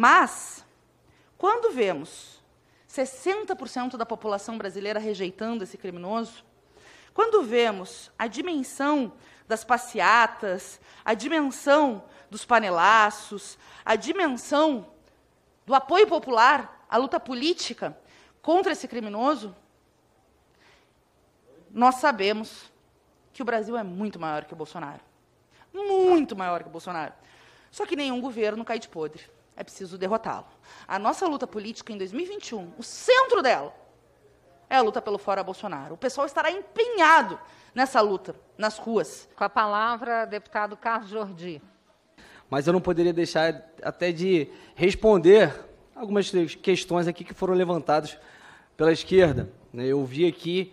Mas, quando vemos 60% da população brasileira rejeitando esse criminoso, quando vemos a dimensão das passeatas, a dimensão dos panelaços, a dimensão do apoio popular à luta política contra esse criminoso, nós sabemos que o Brasil é muito maior que o Bolsonaro. Muito maior que o Bolsonaro. Só que nenhum governo cai de podre é preciso derrotá-lo. A nossa luta política em 2021, o centro dela é a luta pelo fora Bolsonaro. O pessoal estará empenhado nessa luta nas ruas. Com a palavra, deputado Carlos Jordi. Mas eu não poderia deixar até de responder algumas questões aqui que foram levantadas pela esquerda. Né? Eu vi aqui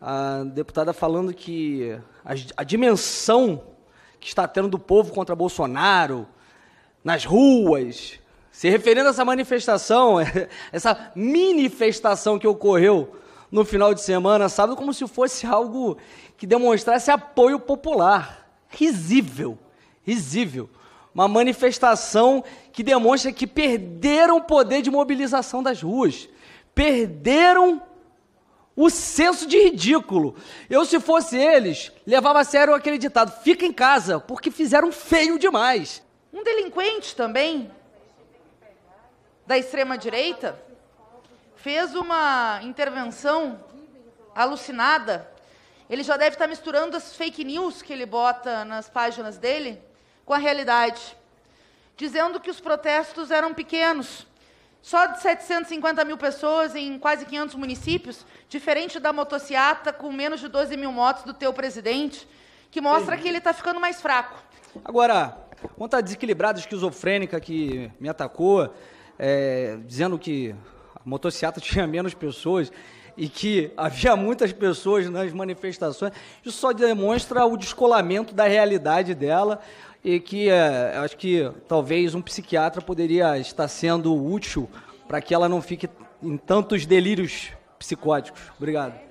a deputada falando que a, a dimensão que está tendo do povo contra Bolsonaro, nas ruas, se referindo a essa manifestação, essa manifestação que ocorreu no final de semana, sábado, como se fosse algo que demonstrasse apoio popular. Risível, risível. Uma manifestação que demonstra que perderam o poder de mobilização das ruas, perderam o senso de ridículo. Eu, se fosse eles, levava a sério aquele ditado: fica em casa, porque fizeram feio demais. Um delinquente também, da extrema-direita, fez uma intervenção alucinada. Ele já deve estar misturando as fake news que ele bota nas páginas dele com a realidade, dizendo que os protestos eram pequenos. Só de 750 mil pessoas em quase 500 municípios, diferente da motociata com menos de 12 mil motos do teu presidente, que mostra Sim. que ele está ficando mais fraco. Agora, Conta desequilibrada, esquizofrênica que me atacou, é, dizendo que a motocicleta tinha menos pessoas e que havia muitas pessoas nas manifestações. Isso só demonstra o descolamento da realidade dela e que é, acho que talvez um psiquiatra poderia estar sendo útil para que ela não fique em tantos delírios psicóticos. Obrigado.